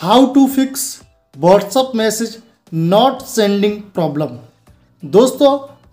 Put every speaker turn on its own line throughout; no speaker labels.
how to fix WhatsApp message not sending problem दोस्तों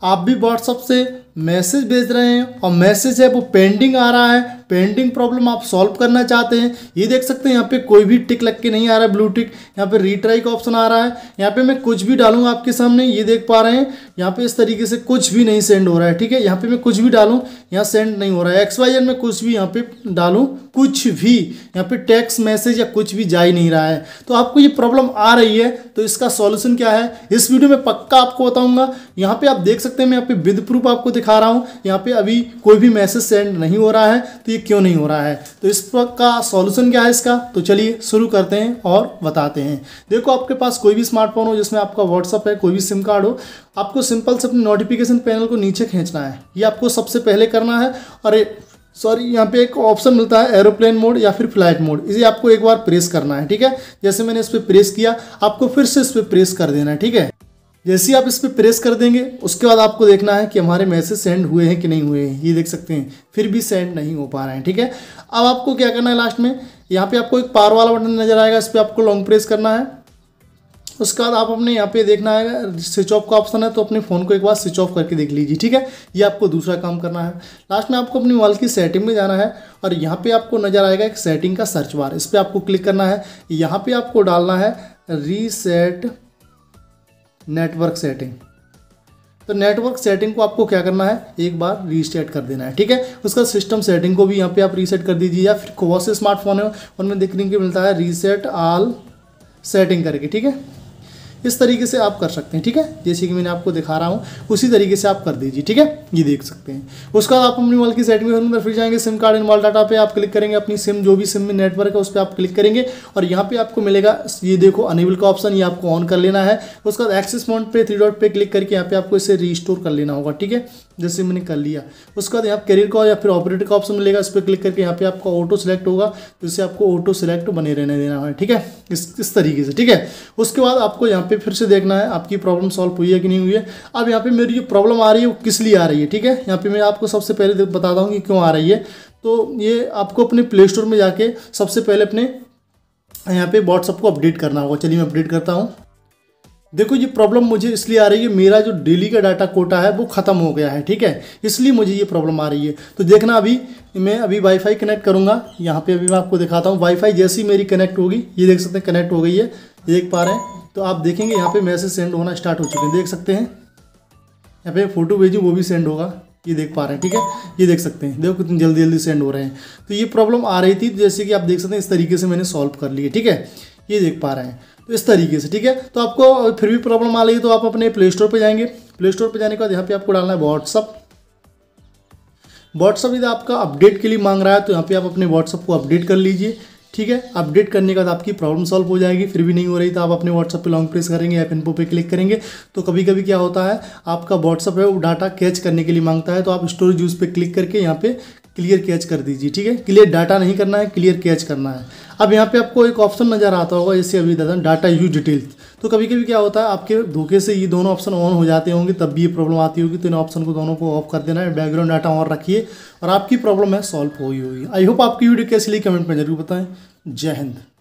आप भी व्हाट्सअप से मैसेज भेज रहे हैं और मैसेज है वो पेंडिंग आ रहा है पेंडिंग प्रॉब्लम आप सॉल्व करना चाहते हैं ये देख सकते हैं यहाँ पे कोई भी टिक लग के नहीं आ रहा है ब्लू टिक यहाँ पे रीट्राई का ऑप्शन आ रहा है यहाँ पे मैं कुछ भी डालूंगा आपके सामने ये देख पा रहे हैं यहाँ पे इस तरीके से कुछ भी नहीं सेंड हो रहा है ठीक है यहाँ पे मैं कुछ भी डालूँ यहाँ सेंड नहीं हो रहा है एक्स वाई एन में कुछ भी यहाँ पे डालूँ कुछ भी यहाँ पे टैक्स मैसेज या कुछ भी जा ही नहीं रहा है तो आपको ये प्रॉब्लम आ रही है तो इसका सॉल्यूशन क्या है इस वीडियो में पक्का आपको बताऊंगा यहाँ पे आप देख सकते हैं मैं यहाँ पे विद प्रूफ आपको दिखा दिखा रहा हूँ यहाँ पे अभी कोई भी मैसेज सेंड नहीं हो रहा है तो ये क्यों नहीं हो रहा है तो इस पर का सॉल्यूशन क्या है इसका तो चलिए शुरू करते हैं और बताते हैं देखो आपके पास कोई भी स्मार्टफोन हो जिसमें आपका व्हाट्सअप है कोई भी सिम कार्ड हो आपको सिंपल से अपने नोटिफिकेशन पैनल को नीचे खींचना है ये आपको सबसे पहले करना है और सॉरी यहाँ पे एक ऑप्शन मिलता है एरोप्लेन मोड या फिर फ्लाइट मोड इसे आपको एक बार प्रेस करना है ठीक है जैसे मैंने इस पर प्रेस किया आपको फिर से इस पर प्रेस कर देना है ठीक है जैसे ही आप इस पर प्रेस कर देंगे उसके बाद आपको देखना है कि हमारे मैसेज सेंड हुए हैं कि नहीं हुए हैं ये देख सकते हैं फिर भी सेंड नहीं हो पा रहे हैं ठीक है अब आपको क्या करना है लास्ट में यहाँ पे आपको एक पार वाला बटन नजर आएगा इस पर आपको लॉन्ग प्रेस करना है उसके बाद आप अपने यहाँ पे देखना है स्विच ऑफ का ऑप्शन है तो अपने फ़ोन को एक बार स्विच ऑफ करके देख लीजिए ठीक है ये आपको दूसरा काम करना है लास्ट में आपको अपनी मोबाइल की सेटिंग में जाना है और यहाँ पे आपको नज़र आएगा एक सेटिंग का सर्च बार इस पर आपको क्लिक करना है यहाँ पे आपको डालना है रीसेट नेटवर्क सेटिंग तो नेटवर्क सेटिंग को आपको क्या करना है एक बार रीसेट कर देना है ठीक है उसका सिस्टम सेटिंग को भी यहाँ पे आप रीसेट कर दीजिए या फिर कौन से स्मार्टफोन है उनमें देखने को मिलता है रीसेट आल सेटिंग करके ठीक है इस तरीके से आप कर सकते हैं ठीक है जैसे कि मैंने आपको दिखा रहा हूँ उसी तरीके से आप कर दीजिए ठीक है ये देख सकते हैं उसके बाद आप अपनी मोबाइल की सेटिंग के अंदर फिर जाएंगे सिम कार्ड इन मॉल डाटा पे आप क्लिक करेंगे अपनी सिम जो भी सिम में नेटवर्क है उस पर आप क्लिक करेंगे और यहाँ पे आपको मिलेगा ये देखो अनेबल का ऑप्शन ये आपको ऑन कर लेना है उसके बाद एक्सिस पॉइंट पे थ्री डॉट पे क्लिक करके यहाँ पे आपको इसे रिस्टोर कर लेना होगा ठीक है जैसे मैंने कर लिया उसके बाद यहाँ करियर का या फिर ऑपरेटर का ऑप्शन मिलेगा इस पर क्लिक करके यहाँ पे आपका ऑटो सिलेक्ट होगा जिससे आपको ऑटो सिलेक्ट बने रहने देना है ठीक है इस इस तरीके से ठीक है उसके बाद आपको यहाँ पे फिर से देखना है आपकी प्रॉब्लम सॉल्व हुई है कि नहीं हुई है अब यहाँ पे मेरी जो प्रॉब्लम आ रही है वो किस लिए आ रही है ठीक है यहाँ पे मैं आपको सबसे पहले बताता हूँ कि क्यों आ रही है तो ये आपको अपने प्ले स्टोर में जाके सबसे पहले अपने यहाँ पे व्हाट्सअप को अपडेट करना होगा चलिए मैं अपडेट करता हूँ देखो ये प्रॉब्लम मुझे इसलिए आ रही है मेरा जो डेली का डाटा कोटा है वो ख़त्म हो गया है ठीक है इसलिए मुझे ये प्रॉब्लम आ रही है तो देखना अभी मैं अभी वाईफाई कनेक्ट करूँगा यहाँ पे अभी मैं आपको दिखाता हूँ वाईफाई जैसी मेरी कनेक्ट होगी ये देख सकते हैं कनेक्ट हो गई है देख पा रहे हैं तो आप देखेंगे यहाँ पे मैसेज सेंड होना स्टार्ट हो चुके हैं देख सकते हैं यहाँ पे फ़ोटो भेजूँ वो भी सेंड होगा ये देख पा रहे हैं ठीक है ये देख सकते हैं देखो कितनी जल्दी जल्दी सेंड हो रहे हैं तो ये प्रॉब्लम आ रही थी जैसे कि आप देख सकते हैं इस तरीके से मैंने सॉल्व कर ली है ठीक है ये देख पा रहे हैं तो इस तरीके से ठीक है तो आपको फिर भी प्रॉब्लम आ रही है तो आप अपने प्ले स्टोर पर जाएंगे प्ले स्टोर पर जाने के बाद यहाँ पे आपको डालना है व्हाट्सअप व्हाट्सअप यदि आपका अपडेट के लिए मांग रहा है तो यहाँ पे आप अपने व्हाट्सअप को अपडेट कर लीजिए ठीक है अपडेट करने के बाद आपकी प्रॉब्लम सॉल्व हो जाएगी फिर भी नहीं हो रही तो आप अपने व्हाट्सअप पे लॉन्ग प्रेस करेंगे या पिनपो पे क्लिक करेंगे तो कभी कभी क्या होता है आपका व्हाट्सअप है वो डाटा कैच करने के लिए मांगता है तो आप स्टोरेज यूज़ पे क्लिक करके यहाँ पे क्लियर कैच कर दीजिए ठीक है क्लियर डाटा नहीं करना है क्लियर कैच करना है अब यहाँ पे आपको एक ऑप्शन नज़र आता होगा जैसे अभी दादा डाटा यूज डिटेल्स तो कभी कभी क्या होता है आपके धोखे से ये दोनों ऑप्शन ऑन हो जाते होंगे तब भी ये प्रॉब्लम आती होगी तो इन ऑप्शन को दोनों को ऑफ कर देना है बैकग्राउंड डाटा ऑन रखिए और आपकी प्रॉब्लम है सॉल्व हो ही होगी आई होप आपकी वीडियो कैसे लिए कमेंट में जरूर बताएं जय हिंद